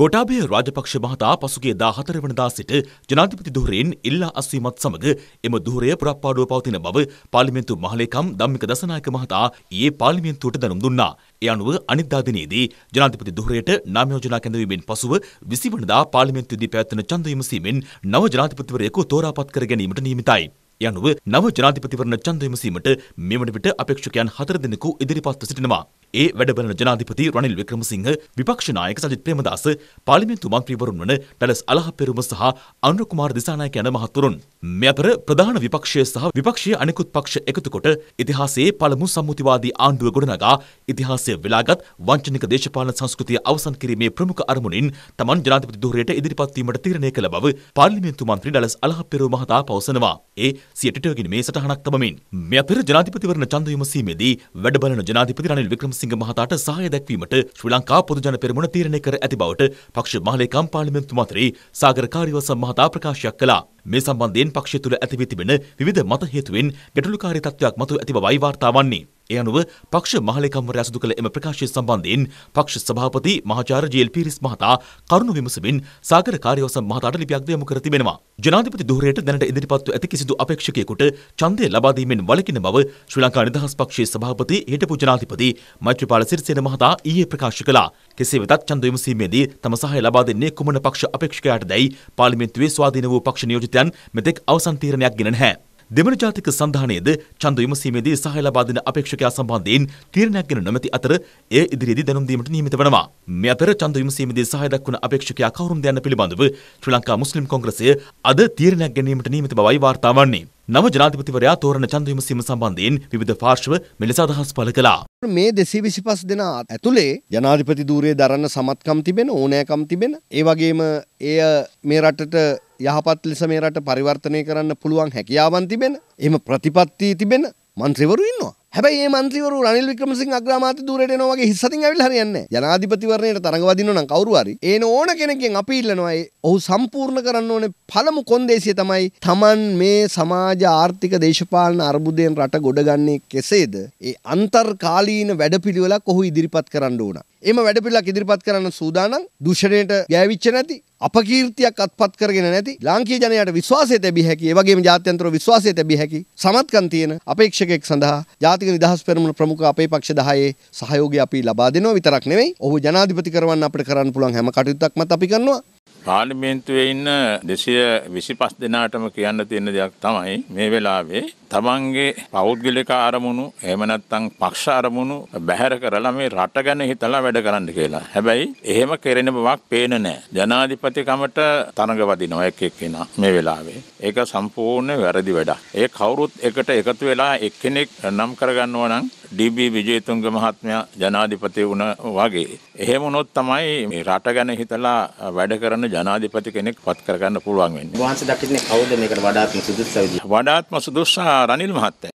ගොටාභය රාජපක්ෂ මහතා පසුගිය 14 වනදා සිට ජනාධිපති ධුරයෙන් ඉල්ලා අස්වීමත් සමග එම ධුරය පුරප්පාඩුව පවතින බව පාර්ලිමේන්තු මහලේකම් ධම්මික දසනායක මහතා ඊයේ පාර්ලිමේන්තුවට දැනුම් දුන්නා. ඒ අනුව අනිද්දා දිනේදී ජනාධිපති ධුරයට නාම යෝජනා කැඳවීමෙන් පසුව 20 වනදා පාර්ලිමේන්තුවේදී පැවැත්වෙන ඡන්ද විමසීමෙන් නව ජනාධිපතිවරයෙකු තෝරාපත් කර ගැනීමට නියමිතයි. ඒ අනුව නව ජනාධිපතිවරණ ඡන්ද විමසීමට මෙවන විට අපේක්ෂකයන් 4 දෙනෙකු ඉදිරිපත්ව සිටිනවා. ඒ වැඩබලන ජනාධිපති රනිල් වික්‍රමසිංහ විපක්ෂ නායක සජිත් ප්‍රේමදාස පාර්ලිමේන්තු මන්ත්‍රීවරුන් වන ඩලස් අලහපෙරුම සහ අනුර කුමාර දිසානායක යන මහතුරුන් මේ අතර ප්‍රධාන විපක්ෂය සහ විපක්ෂීය අනෙකුත් පක්ෂ එකතු කොට ඉතිහාසයේ පළමු සම්මුතිවාදී ආණ්ඩුව ගොඩනගා ඉතිහාසය වෙලාගත් වංචනික දේශපාලන සංස්කෘතිය අවසන් කිරීමේ ප්‍රමුඛ අරමුණින් තමන් ජනාධිපති ධුරයට ඉදිරිපත් වීමට තීරණය කළ බව පාර්ලිමේන්තු මන්ත්‍රී ඩලස් අලහපෙරුම මහතා පවසනවා. ඒ සියටටගෙන මේ සටහනක් තමමින් මේ අතර ජනාධිපතිවරණ ඡන්ද විමසීමේදී වැඩ බලන ජනාධිපති රනිල් වික්‍රමසිංහ රාජසිංහ මහතාට සහාය දැක්වීමට ශ්‍රී ලංකා පොදුජන පෙරමුණ තීරණය කර ඇති බවට පක්ෂ මහලේකම් පාර්ලිමේන්තු මන්ත්‍රී සාගර කාර්යවසම් මහතා ප්‍රකාශයක් කළා. මේ සම්බන්ධයෙන් පක්ෂය තුළ ඇති වී තිබෙන විවිධ මත හේතුවෙන් ගැටලුකාරී තත්ත්වයක් මතුව ඇති බවයි වාර්තා වන්නේ. ඒ අනුව පක්ෂ මහලේකම්වරයා ඇසුදු කළ එම ප්‍රකාශය සම්බන්ධයෙන් පක්ෂ සභාපති මහාචාර්ය ජේල් පීරිස් මහතා කරුණු විමසමින් සාගර කාර්යවසම් මහතාට ලිපියක්ද යොමු කර තිබෙනවා. ජනාධිපති ධුරයට දැනට ඉදිරිපත්ව ඇති කිසිදු අපේක්ෂකයෙකුට ඡන්දය ලබා දීමෙන් වළකින බව ශ්‍රී ලංකා නිදහස් පක්ෂයේ සභාපති හිටපු ජනාධිපති මෛත්‍රීපාල සිරිසේන මහතා ඊයේ ප්‍රකාශ කළා. කෙසේ වෙතත් ඡන්ද විමසීමේදී තම සහාය ලබා දෙන්නේ කුමන පක්ෂ අපේක්ෂකයාටදයි පාර්ලිමේන්තුවේ ස්වාධීන වූ පක්ෂ නියෝජිතයන් මෙතෙක් අවසන් තීරණයක් ගෙන නැහැ. දෙමළ ජාතික සන්ධානයේද ඡන්ද විමසීමේදී සහාය ලබා දෙන අපේක්ෂකයා සම්බන්ධයෙන් තීරණයක් ගෙන නොමැති අතර ඒ ඉදිරියේදී දැනුම් දීමට නියමිත වනවා. මේ අතර ඡන්ද විමසීමේදී සහාය දක්වන අපේක්ෂකයා කවුරුන්ද යන්න පිළිබඳව ශ්‍රී ලංකා මුස්ලිම් කොංග්‍රසය අද තීරණයක් ගැනීමට නියමිත බවයි වාර්තා වන්නේ. නව ජනාධිපතිවරයා තෝරන ඡන්ද විමසීම සම්බන්ධයෙන් විවිධ පාර්ශ්ව මෙලෙස අදහස් පළ කළා. මේ 225 දෙනා ඇතුලේ ජනාධිපති ධූරයේ දරන්න සමත්කම් තිබෙන ඕනෑකම් තිබෙන ඒ වගේම එය මේ රටට යහපත් ලෙස මේ රට පරිවර්තනය කරන්න පුළුවන් හැකියාවන් තිබෙන එහෙම ප්‍රතිපත්ති තිබෙන මන්ත්‍රීවරු ඉන්නවා. හැබැයි මේ മന്ത്രിවරු රනිල් වික්‍රමසිංහ අග්‍රාමාත්‍ය දූරයට එනවා වගේ හිස්සතින් ඇවිල්ලා හරියන්නේ නැහැ. ජනාධිපතිවරණයට තරඟ වදින්න නම් කවුරු හරි ඒන ඕන කෙනකින් අපි ඉල්ලනවා ඔහු සම්පූර්ණ කරන්න ඕනේ පළමු කොන්දේසිය තමයි Taman මේ සමාජ ආර්ථික දේශපාලන අර්බුදයෙන් රට ගොඩගන්නේ කෙසේද? ඒ අන්තර්කාලීන වැඩපිළිවෙලක් ඔහු ඉදිරිපත් කරන්න ඕන. එම වැඩපිලක් ඉදිරිපත් කරන්න සූදානම් දූෂණයට ගෑවිච්ච නැති අපකීර්තියක් අත්පත් කරගෙන නැති ලාංකීය ජනයාට විශ්වාසය තැබිය හැකි ඒ වගේම ජාත්‍යන්තර විශ්වාසය තැබිය හැකි සමත්කම් තියෙන අපේක්ෂකයෙක් සඳහා ජාතික නිදහස් පෙරමුණ ප්‍රමුඛ අපේ පක්ෂ 10ේ සහයෝගය අපි ලබා දෙනවා විතරක් නෙවෙයි ඔහු ජනාධිපති කරවන්න අපිට කරන්න පුළුවන් හැම කටයුත්තක්මත් අපි කරනවා පාර්ලිමේන්තුවේ ඉන්න දෙසය විසි පස් දෙනාටම කියන්න තියෙන දෙයක් තමයි මේ වෙලාවේ තමන්ගේ පෞද්ගලික අරමුණු එමනත්තං පක්ෂ අරමුණු බැහැර කරලා මේ රට ගැන හිතලා වැඩ කරන්න කියලා. හැබැයි එහෙම කෙරෙන බවක් පේන නෑ. ජනාධිපතිකමට තරඟ වදිනවා එක් එක්කෙනා මේ වෙලාවේ. ඒක සම්පූර්ණ වැරදි වැඩක්. ඒ කවුරුත් එකට එකතු වෙලා එක්කෙනෙක් නම් කරගන්නවා නම් ඩීබී විජේතුංග මහත්මයා ජනාධිපති වුණ වගේ. එහෙම වුණොත් තමයි මේ රට ගැන හිතලා වැඩ කරන ජනාධිපති කෙනෙක් පත් කරගන්න පුළුවන් වෙන්නේ. වහන්සේ දකින්නේ කවුද මේකට වඩාත්ම සුදුස්සවිදි? වඩාත්ම සුදුස්සා රනිල් මහත්තයා